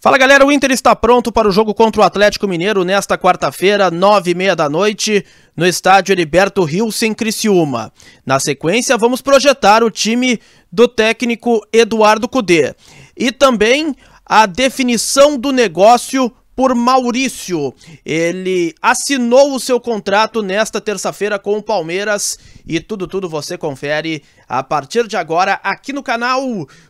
Fala galera, o Inter está pronto para o jogo contra o Atlético Mineiro nesta quarta-feira, nove e meia da noite, no estádio Heriberto Rios em Criciúma. Na sequência, vamos projetar o time do técnico Eduardo Cudê e também a definição do negócio por Maurício. Ele assinou o seu contrato nesta terça-feira com o Palmeiras e tudo, tudo você confere a partir de agora aqui no canal.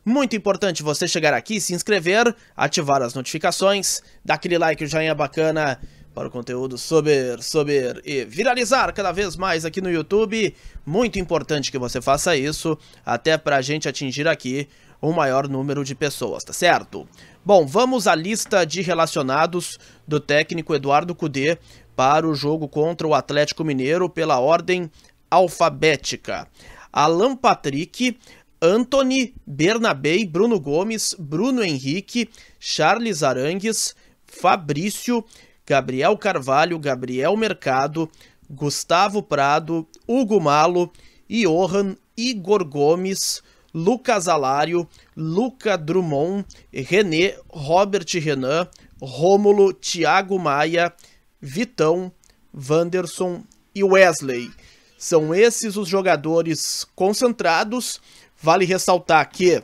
Muito importante você chegar aqui, se inscrever, ativar as notificações, dar aquele like, o joinha bacana para o conteúdo sober sober e viralizar cada vez mais aqui no YouTube. Muito importante que você faça isso, até para a gente atingir aqui o um maior número de pessoas, tá certo? Bom, vamos à lista de relacionados do técnico Eduardo Cudê para o jogo contra o Atlético Mineiro pela ordem alfabética. Alan Patrick, Anthony, Bernabei, Bruno Gomes, Bruno Henrique, Charles Arangues, Fabrício, Gabriel Carvalho, Gabriel Mercado, Gustavo Prado, Hugo Malo, Johan, Igor Gomes, Lucas Alário, Luca Drummond, René, Robert Renan, Rômulo, Thiago Maia, Vitão, Vanderson e Wesley. São esses os jogadores concentrados. Vale ressaltar que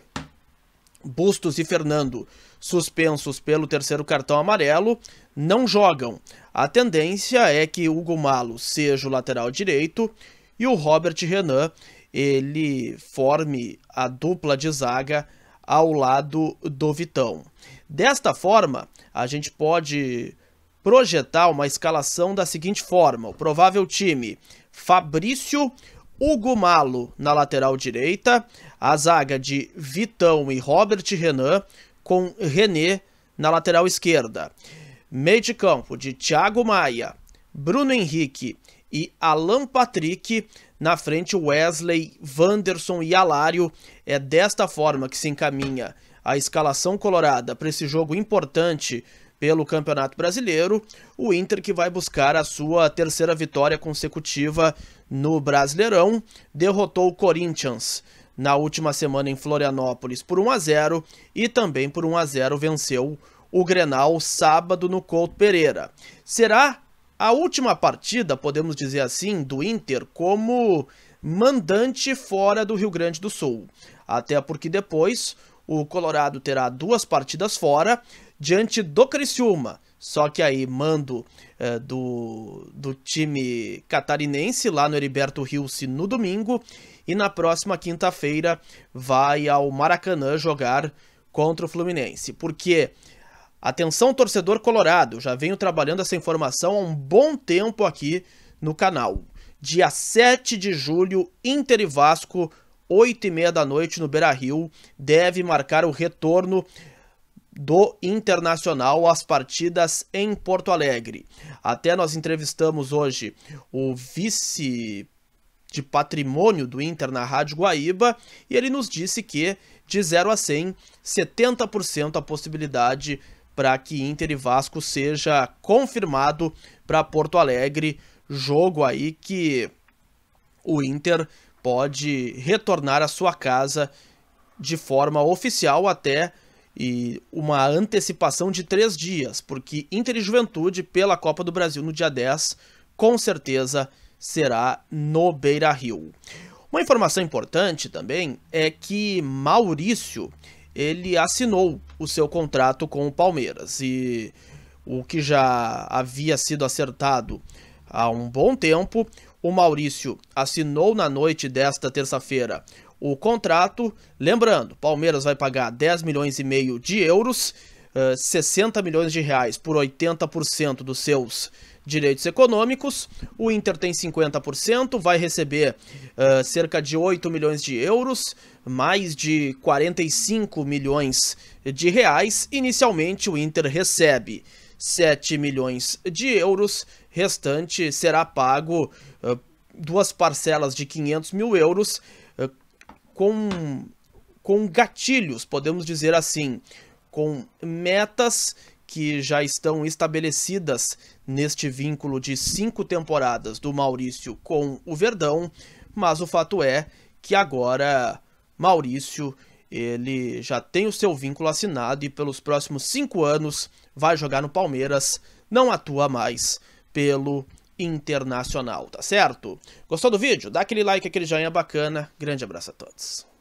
Bustos e Fernando, suspensos pelo terceiro cartão amarelo, não jogam. A tendência é que Hugo Malo seja o lateral direito e o Robert Renan ele forme a dupla de zaga ao lado do Vitão. Desta forma, a gente pode projetar uma escalação da seguinte forma: o provável time Fabrício, Hugo Malo na lateral direita, a zaga de Vitão e Robert Renan com René na lateral esquerda. Meio de campo de Thiago Maia, Bruno Henrique e Alan Patrick. Na frente, Wesley, Wanderson e Alário. É desta forma que se encaminha a escalação colorada para esse jogo importante pelo Campeonato Brasileiro. O Inter que vai buscar a sua terceira vitória consecutiva no Brasileirão, derrotou o Corinthians na última semana em Florianópolis por 1 a 0 e também por 1 a 0 venceu o Grenal sábado no Couto Pereira. Será a última partida, podemos dizer assim, do Inter como mandante fora do Rio Grande do Sul. Até porque depois o Colorado terá duas partidas fora diante do Criciúma. Só que aí mando é, do, do time catarinense lá no Heriberto Rilse no domingo. E na próxima quinta-feira vai ao Maracanã jogar contra o Fluminense. Porque Atenção torcedor colorado, já venho trabalhando essa informação há um bom tempo aqui no canal. Dia 7 de julho, Inter e Vasco, 8 e meia da noite no Beira-Rio, deve marcar o retorno do Internacional às partidas em Porto Alegre. Até nós entrevistamos hoje o vice de patrimônio do Inter na Rádio Guaíba e ele nos disse que de 0 a 100, 70% a possibilidade para que Inter e Vasco seja confirmado para Porto Alegre, jogo aí que o Inter pode retornar à sua casa de forma oficial até e uma antecipação de três dias, porque Inter e Juventude pela Copa do Brasil no dia 10, com certeza será no Beira Rio. Uma informação importante também é que Maurício ele assinou o seu contrato com o Palmeiras. E o que já havia sido acertado há um bom tempo, o Maurício assinou na noite desta terça-feira o contrato. Lembrando, Palmeiras vai pagar 10 milhões e meio de euros, 60 eh, milhões de reais por 80% dos seus direitos econômicos. O Inter tem 50%, vai receber uh, cerca de 8 milhões de euros, mais de 45 milhões de reais. Inicialmente, o Inter recebe 7 milhões de euros, restante será pago uh, duas parcelas de 500 mil euros uh, com, com gatilhos, podemos dizer assim, com metas que já estão estabelecidas neste vínculo de cinco temporadas do Maurício com o Verdão, mas o fato é que agora Maurício ele já tem o seu vínculo assinado e pelos próximos cinco anos vai jogar no Palmeiras, não atua mais pelo Internacional, tá certo? Gostou do vídeo? Dá aquele like, aquele joinha bacana. Grande abraço a todos.